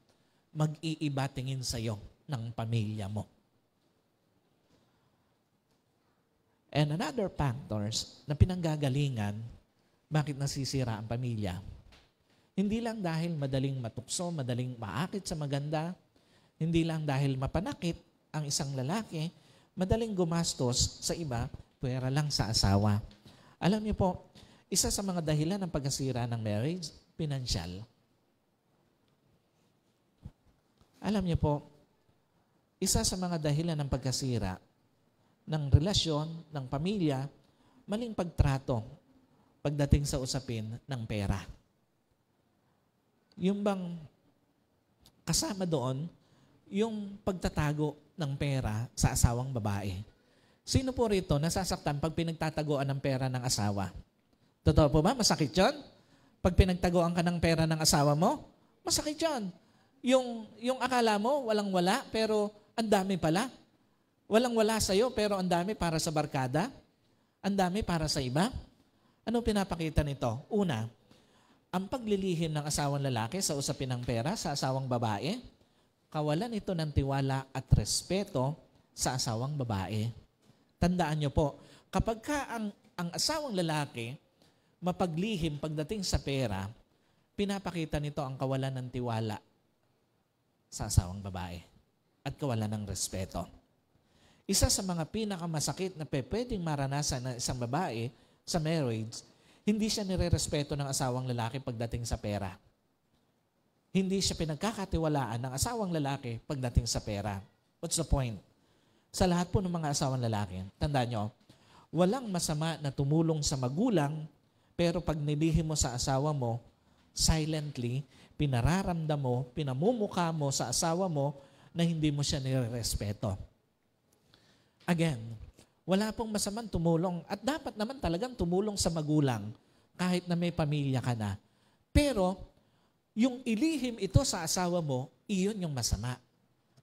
mag-iiba tingin sa iyo ng pamilya mo And another factors na pinanggagalingan bakit nasisira ang pamilya. Hindi lang dahil madaling matukso, madaling maakit sa maganda, hindi lang dahil mapanakit ang isang lalaki, madaling gumastos sa iba, pwera lang sa asawa. Alam niyo po, isa sa mga dahilan ng pagkasira ng marriage, financial. Alam niyo po, isa sa mga dahilan ng pagkasira ng relasyon, ng pamilya, maling pagtrato pagdating sa usapin ng pera. Yung bang kasama doon, yung pagtatago ng pera sa asawang babae. Sino po rito nasasaktan pag pinagtatagoan ng pera ng asawa? Totoo po ba? Masakit yun? Pag pinagtagoan ka ng pera ng asawa mo, masakit yun. Yung, yung akala mo, walang-wala, pero ang dami pala. Walang-wala sa iyo, pero ang dami para sa barkada. Ang dami para sa iba. Ano pinapakita nito? Una, ang paglilihim ng asawang lalaki sa usapin ng pera sa asawang babae, kawalan ito ng tiwala at respeto sa asawang babae. Tandaan niyo po, kapag ka ang, ang asawang lalaki mapaglihim pagdating sa pera, pinapakita nito ang kawalan ng tiwala sa asawang babae at kawalan ng respeto. Isa sa mga pinakamasakit na pwedeng maranasan ng isang babae sa marriage, hindi siya nirerespeto ng asawang lalaki pagdating sa pera. Hindi siya pinagkakatiwalaan ng asawang lalaki pagdating sa pera. What's the point? Sa lahat po ng mga asawang lalaki, tandaan nyo, walang masama na tumulong sa magulang, pero pag nilihim mo sa asawa mo, silently, pinararamdam mo, pinamumukha mo sa asawa mo na hindi mo siya nirerespeto. Again, wala pong masamang tumulong. At dapat naman talagang tumulong sa magulang kahit na may pamilya ka na. Pero, yung ilihim ito sa asawa mo, iyon yung masama.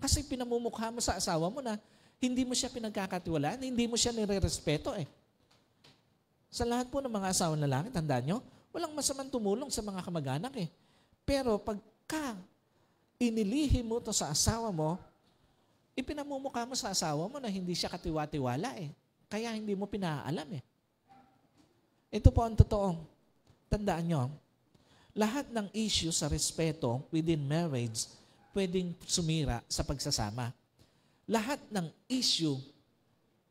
Kasi pinamumukha mo sa asawa mo na hindi mo siya pinagkakatiwalaan, hindi mo siya nire-respeto eh. Sa lahat po ng mga asawa na lalaki, tandaan nyo, walang masamang tumulong sa mga kamag-anak eh. Pero pagka inilihim mo to sa asawa mo, Ipinamumukha mo sa asawa mo na hindi siya katiwa-tiwala eh. Kaya hindi mo pinaalam eh. Ito po ang totoo. Tandaan nyo, lahat ng issue sa respeto within marriage pwedeng sumira sa pagsasama. Lahat ng issue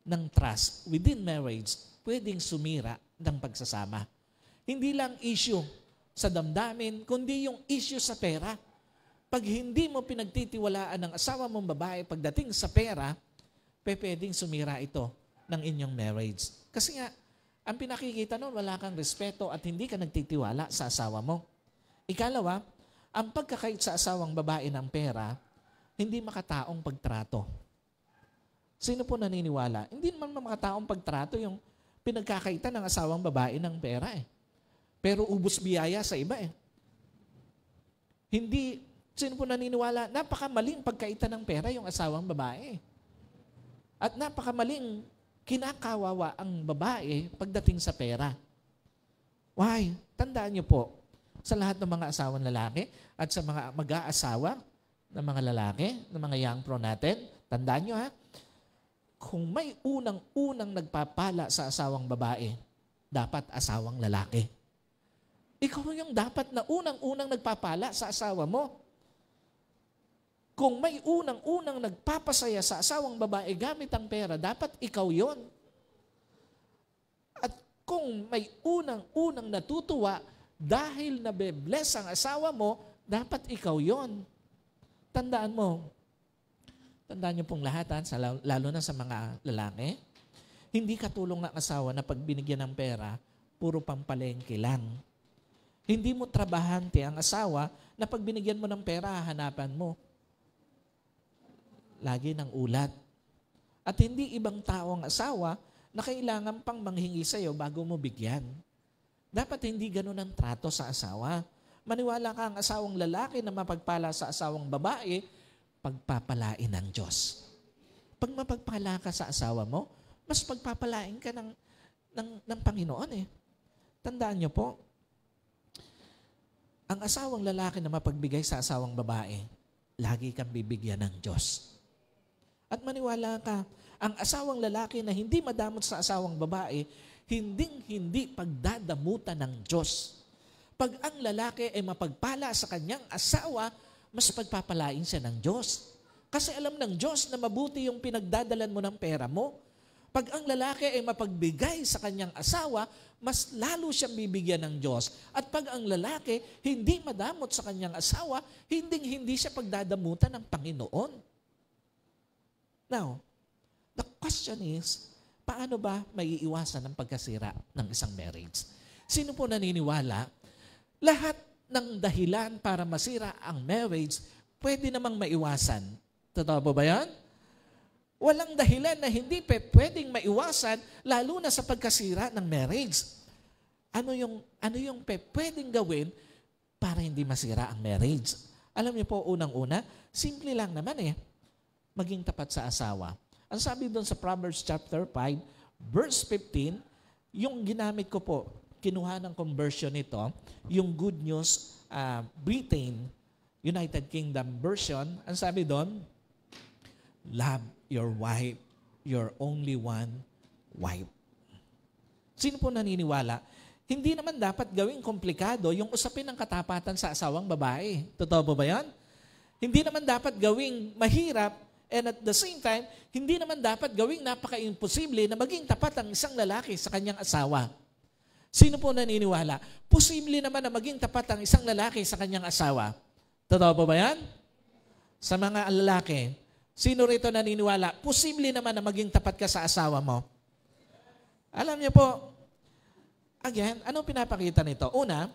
ng trust within marriage pwedeng sumira ng pagsasama. Hindi lang issue sa damdamin, kundi yung issue sa pera pag hindi mo pinagtitiwalaan ng asawa mong babae pagdating sa pera, pe, pwedeng sumira ito ng inyong marriage. Kasi nga, ang pinakikita nun, wala kang respeto at hindi ka nagtitiwala sa asawa mo. Ikalawa, ang pagkakait sa asawang babae ng pera, hindi makataong pagtrato. Sino po naniniwala? Hindi naman makataong pagtrato yung pinagkakaitan ng asawang babae ng pera eh. Pero ubus biyaya sa iba eh. Hindi Sino po naniniwala? Napakamaling pagkaita ng pera yung asawang babae. At napakamaling kinakawawa ang babae pagdating sa pera. Why? Tandaan niyo po, sa lahat ng mga asawang lalaki at sa mga mag-aasawa ng mga lalaki, ng mga young pro natin, tandaan niyo ha, kung may unang-unang nagpapala sa asawang babae, dapat asawang lalaki. Ikaw yung dapat na unang-unang nagpapala sa asawa mo. Kung may unang-unang nagpapasaya sa asawang babae gamit ang pera, dapat ikaw yon. At kung may unang-unang natutuwa dahil nabe-bless ang asawa mo, dapat ikaw yon. Tandaan mo, tandaan niyo pong lahat, ha? Ah, lalo na sa mga lalaki, hindi katulong ng asawa na pagbinigyan ng pera, puro pampalengke lang. Hindi mo trabahante ang asawa na pagbinigyan mo ng pera, hanapan mo lagi ng ulat. At hindi ibang tao ang asawa na kailangan pang manghingi sa iyo bago mo bigyan. Dapat hindi ganun ang trato sa asawa. Maniwala ka ang asawang lalaki na mapagpala sa asawang babae, pagpapalain ng Diyos. Pag mapagpala ka sa asawa mo, mas pagpapalain ka ng, ng, ng Panginoon eh. Tandaan niyo po, ang asawang lalaki na mapagbigay sa asawang babae, lagi kang bibigyan ng Diyos. At maniwala ka, ang asawang lalaki na hindi madamot sa asawang babae, hinding-hindi pagdadamutan ng Diyos. Pag ang lalaki ay mapagpala sa kanyang asawa, mas pagpapalain siya ng Diyos. Kasi alam ng Diyos na mabuti yung pinagdadalan mo ng pera mo. Pag ang lalaki ay mapagbigay sa kanyang asawa, mas lalo siyang bibigyan ng Diyos. At pag ang lalaki hindi madamot sa kanyang asawa, hinding-hindi siya pagdadamutan ng Panginoon. Now, the question is, paano ba maiiwasan ang pagkasira ng isang marriage? Sino po naniniwala? Lahat ng dahilan para masira ang marriage, pwede namang maiwasan. Totoo ba ba yan? Walang dahilan na hindi pe pwedeng maiwasan, lalo na sa pagkasira ng marriage. Ano yung, ano yung pe pwedeng gawin para hindi masira ang marriage? Alam niyo po, unang-una, simple lang naman eh maging tapat sa asawa. Ang sabi doon sa Proverbs chapter 5, verse 15, yung ginamit ko po, kinuha ng conversion nito, yung Good News uh, Britain, United Kingdom version, ang sabi doon, Love your wife, your only one wife. Sino po naniniwala? Hindi naman dapat gawing komplikado yung usapin ng katapatan sa asawang babae. Totoo po ba yan? Hindi naman dapat gawing mahirap And at the same time, hindi naman dapat gawing napaka-imposible na maging tapat ang isang lalaki sa kanyang asawa. Sino po naniniwala? Posible naman na maging tapat ang isang lalaki sa kanyang asawa. Totoo po ba yan? Sa mga lalaki, sino rito naniniwala? Posible naman na maging tapat ka sa asawa mo. Alam niyo po, again, anong pinapakita nito? Una,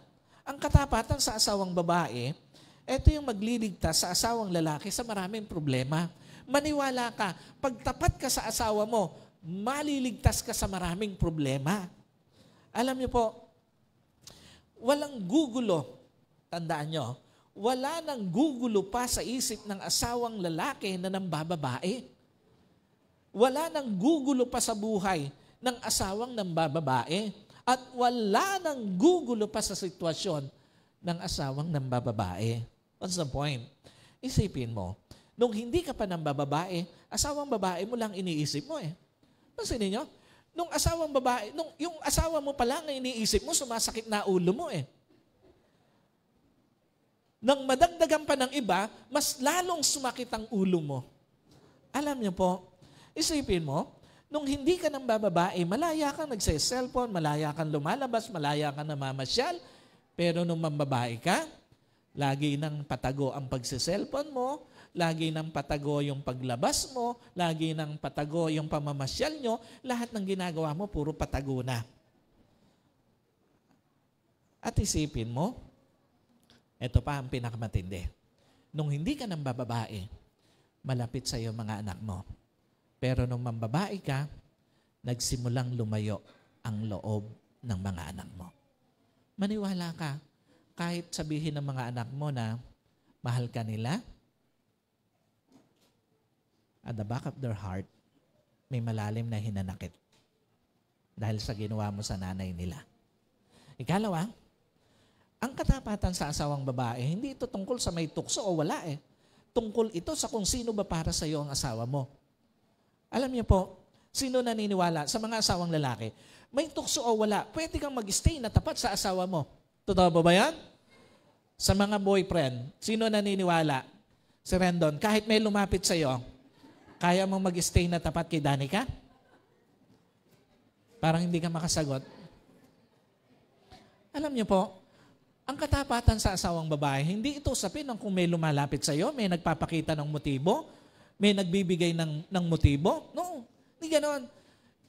ang katapatan sa asawang babae, ito yung magliligtas sa asawang lalaki sa maraming problema maniwala ka, pagtapat ka sa asawa mo, maliligtas ka sa maraming problema. Alam niyo po, walang gugulo, tandaan niyo, wala nang gugulo pa sa isip ng asawang lalaki na nambababae. Wala nang gugulo pa sa buhay ng asawang nambababae. At wala nang gugulo pa sa sitwasyon ng asawang nambababae. What's the point? Isipin mo, Nung hindi ka pa ng bababae, asawang babae mo lang iniisip mo eh. Pansin ninyo, nung asawang babae, nung, yung asawa mo pa lang iniisip mo, sumasakit na ulo mo eh. Nang madagdagan pa ng iba, mas lalong sumakit ang ulo mo. Alam niyo po, isipin mo, nung hindi ka ng bababae, malaya kang nagsa-cellphone, malaya kang lumalabas, malaya kang namamasyal, pero nung mambabae ka, lagi nang patago ang pagsa-cellphone mo, lagi ng patago yung paglabas mo, lagi ng patago yung pamamasyal nyo, lahat ng ginagawa mo puro patago na. At isipin mo, ito pa ang pinakamatindi. Nung hindi ka ng bababae, malapit sa iyo mga anak mo. Pero nung mambabae ka, nagsimulang lumayo ang loob ng mga anak mo. Maniwala ka, kahit sabihin ng mga anak mo na mahal ka nila, at the back of their heart, may malalim na hinanakit dahil sa ginawa mo sa nanay nila. Ikalawa, ang katapatan sa asawang babae, hindi ito tungkol sa may tukso o wala eh. Tungkol ito sa kung sino ba para sa iyo ang asawa mo. Alam niyo po, sino naniniwala sa mga asawang lalaki, may tukso o wala, pwede kang mag-stay na tapat sa asawa mo. Totoo ba ba yan? Sa mga boyfriend, sino naniniwala? Si Rendon, kahit may lumapit sa iyo, kaya mo mag-stay na tapat kay Danica? Parang hindi ka makasagot. Alam niyo po, ang katapatan sa asawang babae, hindi ito usapin ng kung may lumalapit sa iyo, may nagpapakita ng motibo, may nagbibigay ng, ng motibo. No, hindi ganon.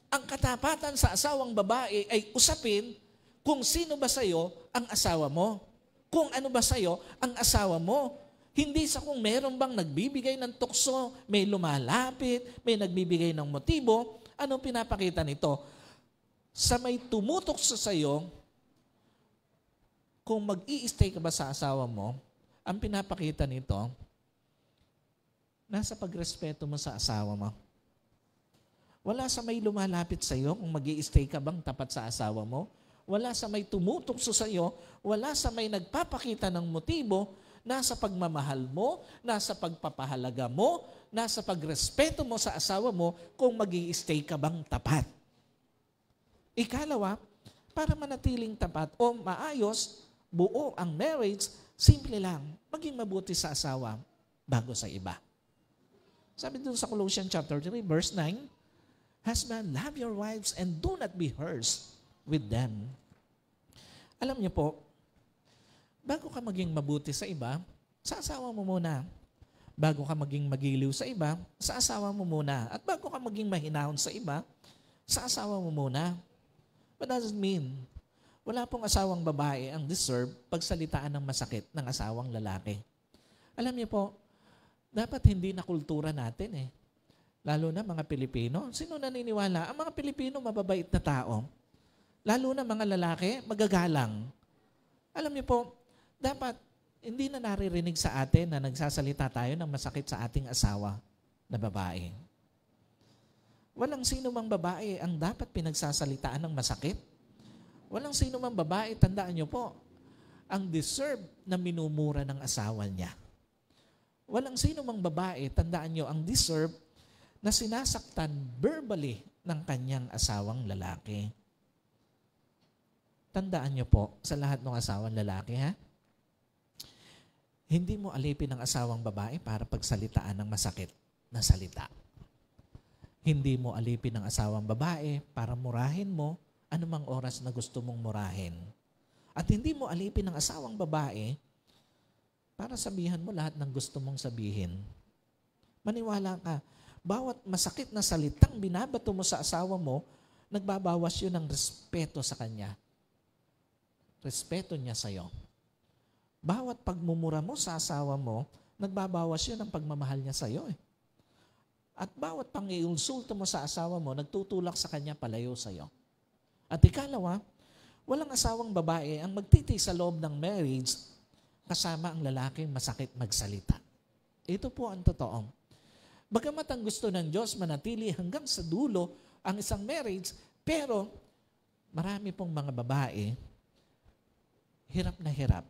Ang katapatan sa asawang babae ay usapin kung sino ba sa iyo ang asawa mo. Kung ano ba sa iyo ang asawa mo hindi sa kung meron bang nagbibigay ng tukso, may lumalapit, may nagbibigay ng motibo. Anong pinapakita nito? Sa may tumutok sa sayo, kung mag-i-stay ka ba sa asawa mo, ang pinapakita nito, nasa pagrespeto mo sa asawa mo. Wala sa may lumalapit sa iyo kung mag stay ka bang tapat sa asawa mo. Wala sa may tumutukso sa iyo. Wala sa may nagpapakita ng motibo Nasa pagmamahal mo, nasa pagpapahalaga mo, nasa pagrespeto mo sa asawa mo kung mag stay ka bang tapat. Ikalawa, para manatiling tapat o maayos, buo ang marriage, simple lang, maging mabuti sa asawa bago sa iba. Sabi dun sa Colossians chapter 3 verse 9, Husband, love your wives and do not be hers with them. Alam niyo po, bago ka maging mabuti sa iba, sa asawa mo muna. Bago ka maging magiliw sa iba, sa asawa mo muna. At bago ka maging mahinahon sa iba, sa asawa mo muna. What does it mean? Wala pong asawang babae ang deserve pagsalitaan ng masakit ng asawang lalaki. Alam niyo po, dapat hindi na kultura natin eh. Lalo na mga Pilipino. Sino naniniwala? Ang mga Pilipino mababait na tao. Lalo na mga lalaki, magagalang. Alam niyo po, dapat hindi na naririnig sa atin na nagsasalita tayo ng masakit sa ating asawa na babae. Walang sino mang babae ang dapat pinagsasalitaan ng masakit. Walang sino mang babae, tandaan niyo po, ang deserve na minumura ng asawa niya. Walang sino mang babae, tandaan niyo, ang deserve na sinasaktan verbally ng kanyang asawang lalaki. Tandaan niyo po sa lahat ng asawang lalaki, ha? Hindi mo alipin ang asawang babae para pagsalitaan ng masakit na salita. Hindi mo alipin ang asawang babae para murahin mo anumang oras na gusto mong murahin. At hindi mo alipin ang asawang babae para sabihan mo lahat ng gusto mong sabihin. Maniwala ka, bawat masakit na salitang binabato mo sa asawa mo, nagbabawas yun ng respeto sa kanya. Respeto niya sa'yo bawat pagmumura mo sa asawa mo, nagbabawas yun ng pagmamahal niya sa iyo. Eh. At bawat pangiinsulto mo sa asawa mo, nagtutulak sa kanya palayo sa iyo. At ikalawa, walang asawang babae ang magtiti sa loob ng marriage kasama ang lalaking masakit magsalita. Ito po ang totoo. Bagamat ang gusto ng Diyos manatili hanggang sa dulo ang isang marriage, pero marami pong mga babae, hirap na hirap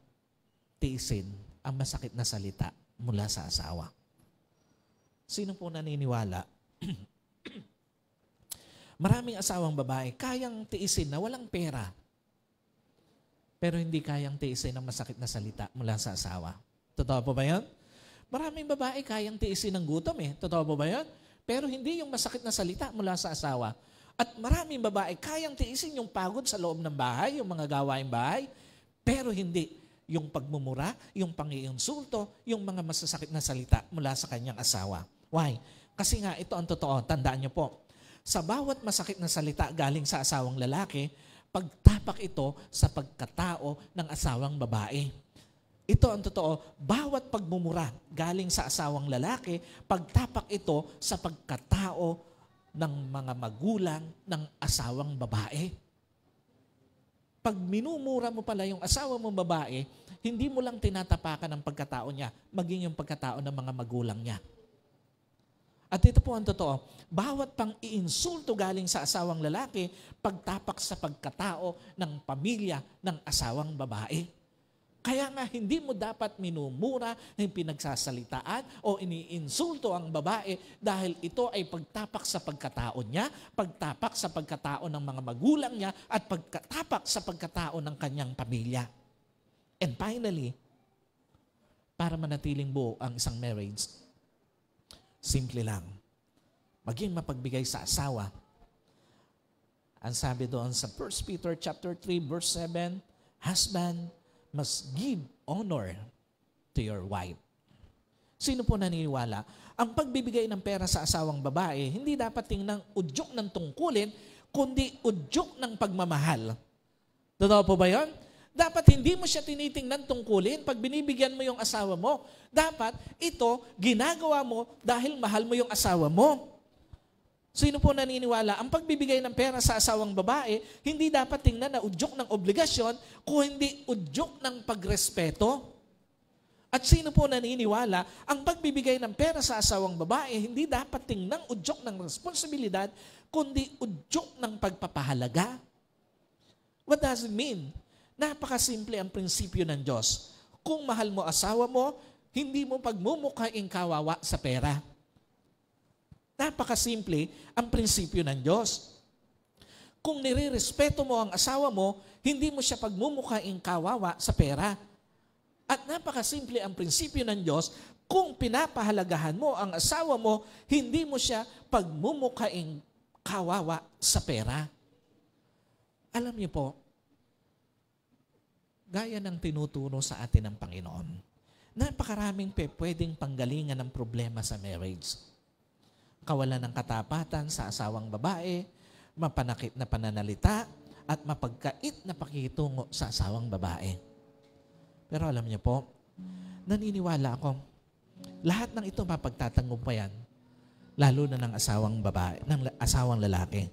tiisin ang masakit na salita mula sa asawa. Sino po naniniwala? Maraming asawang babae, kayang tiisin na walang pera. Pero hindi kayang tiisin ang masakit na salita mula sa asawa. Totoo po ba yan? Maraming babae kayang tiisin ng gutom eh. Totoo po ba yan? Pero hindi yung masakit na salita mula sa asawa. At maraming babae kayang tiisin yung pagod sa loob ng bahay, yung mga gawaing bahay, pero hindi yung pagmumura, yung pangiinsulto, yung mga masasakit na salita mula sa kanyang asawa. Why? Kasi nga, ito ang totoo. Tandaan niyo po. Sa bawat masakit na salita galing sa asawang lalaki, pagtapak ito sa pagkatao ng asawang babae. Ito ang totoo, bawat pagmumura galing sa asawang lalaki, pagtapak ito sa pagkatao ng mga magulang ng asawang babae. Pag minumura mo pala yung asawa mong babae, hindi mo lang tinatapakan ang pagkatao niya, maging yung pagkatao ng mga magulang niya. At ito po ang totoo, bawat pang iinsulto galing sa asawang lalaki, pagtapak sa pagkatao ng pamilya ng asawang babae. Kaya nga hindi mo dapat minumura ng pinagsasalitaan o iniinsulto ang babae dahil ito ay pagtapak sa pagkatao niya, pagtapak sa pagkatao ng mga magulang niya at pagkatapak sa pagkatao ng kanyang pamilya. And finally, para manatiling buo ang isang marriage, simple lang. Maging mapagbigay sa asawa. Ang sabi doon sa 1 Peter chapter 3 verse 7, husband must give honor to your wife. Sino po naniniwala? Ang pagbibigay ng pera sa asawang babae, hindi dapat tingnang udyok ng tungkulin, kundi udyok ng pagmamahal. Totoo po ba yun? Dapat hindi mo siya tinitingnan tungkulin pag binibigyan mo yung asawa mo. Dapat ito ginagawa mo dahil mahal mo yung asawa mo. Sino po naniniwala? Ang pagbibigay ng pera sa asawang babae, hindi dapat tingnan na udyok ng obligasyon, kung hindi udyok ng pagrespeto. At sino po naniniwala, ang pagbibigay ng pera sa asawang babae, hindi dapat tingnan udyok ng responsibilidad, kundi udyok ng pagpapahalaga. What does it mean? Napakasimple ang prinsipyo ng Diyos. Kung mahal mo asawa mo, hindi mo pagmumukhaing kawawa sa pera. Napakasimple ang prinsipyo ng Diyos. Kung nirerespeto mo ang asawa mo, hindi mo siya pagmumukhaing kawawa sa pera. At napakasimple ang prinsipyo ng Diyos, kung pinapahalagahan mo ang asawa mo, hindi mo siya pagmumukhaing kawawa sa pera. Alam niyo po, gaya ng tinuturo sa atin ng Panginoon, napakaraming pe pwedeng panggalingan ng problema sa marriage kawalan ng katapatan sa asawang babae, mapanakit na pananalita, at mapagkait na pakitungo sa asawang babae. Pero alam niyo po, naniniwala ako, lahat ng ito mapagtatanggumpayan, lalo na ng asawang babae, ng asawang lalaki.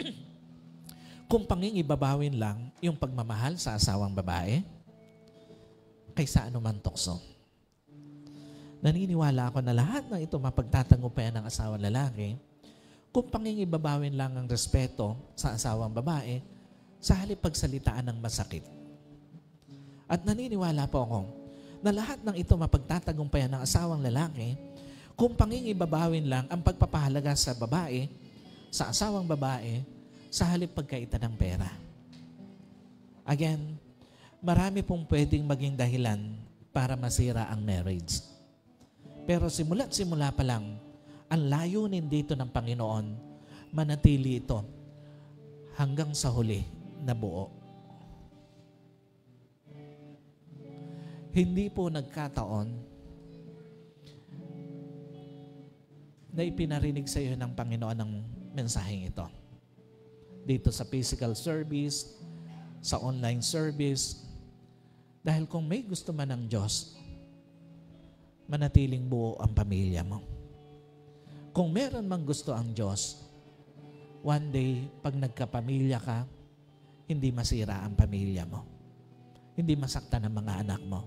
Kung pangingibabawin lang yung pagmamahal sa asawang babae, kaysa anuman tukso naniniwala ako na lahat ng ito mapagtatangumpayan ng asawang lalaki kung pangingibabawin lang ang respeto sa asawang babae sa halip pagsalitaan ng masakit. At naniniwala po ako na lahat ng ito mapagtatagumpayan ng asawang lalaki kung pangingibabawin lang ang pagpapahalaga sa babae, sa asawang babae, sa halip pagkaita ng pera. Again, marami pong pwedeng maging dahilan para masira ang marriage. Pero simula't simula pa lang, ang layunin dito ng Panginoon, manatili ito hanggang sa huli na buo. Hindi po nagkataon na ipinarinig sa iyo ng Panginoon ang mensaheng ito. Dito sa physical service, sa online service, dahil kung may gusto man ng Diyos, manatiling buo ang pamilya mo. Kung meron mang gusto ang Diyos, one day, pag nagkapamilya ka, hindi masira ang pamilya mo. Hindi masaktan ang mga anak mo.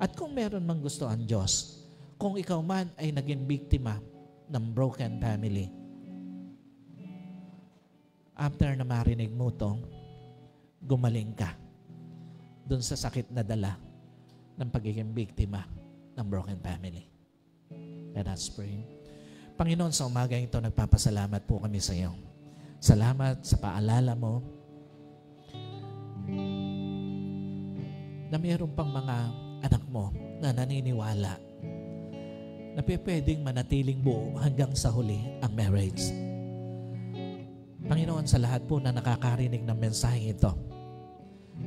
At kung meron mang gusto ang Diyos, kung ikaw man ay naging biktima ng broken family, after na marinig mo itong, gumaling ka dun sa sakit na dala ng pagiging biktima ng broken family. Let us pray. Panginoon, sa umaga ito, nagpapasalamat po kami sa iyo. Salamat sa paalala mo na mayroon pang mga anak mo na naniniwala na pwedeng manatiling buo hanggang sa huli ang marriage. Panginoon, sa lahat po na nakakarinig ng mensaheng ito,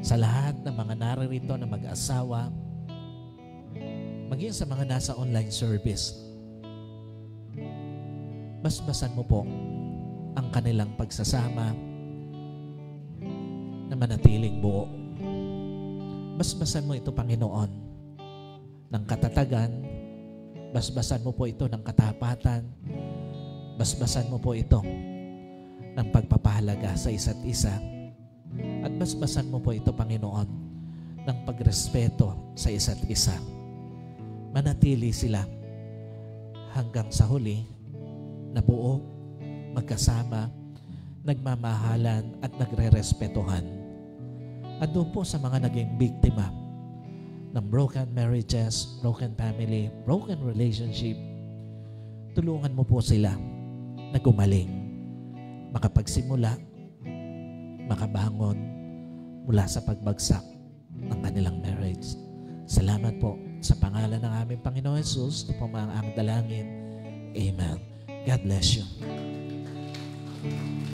sa lahat ng mga naririto na mag-asawa, maging sa mga nasa online service, basbasan mo po ang kanilang pagsasama na manatiling buo. Basbasan mo ito, Panginoon, ng katatagan, basbasan mo po ito ng katapatan, basbasan mo po ito ng pagpapahalaga sa isa't isa, at basbasan mo po ito, Panginoon, ng pagrespeto sa isa't isa manatili sila hanggang sa huli, na buo, magkasama, nagmamahalan at nagre-respetuhan. At doon po sa mga naging biktima ng broken marriages, broken family, broken relationship, tulungan mo po sila na gumaling, makapagsimula, makabangon mula sa pagbagsak ng kanilang marriage. Salamat po sa pangalan ng aming Panginoon Jesus, ito po ang dalangin. Amen. God bless you.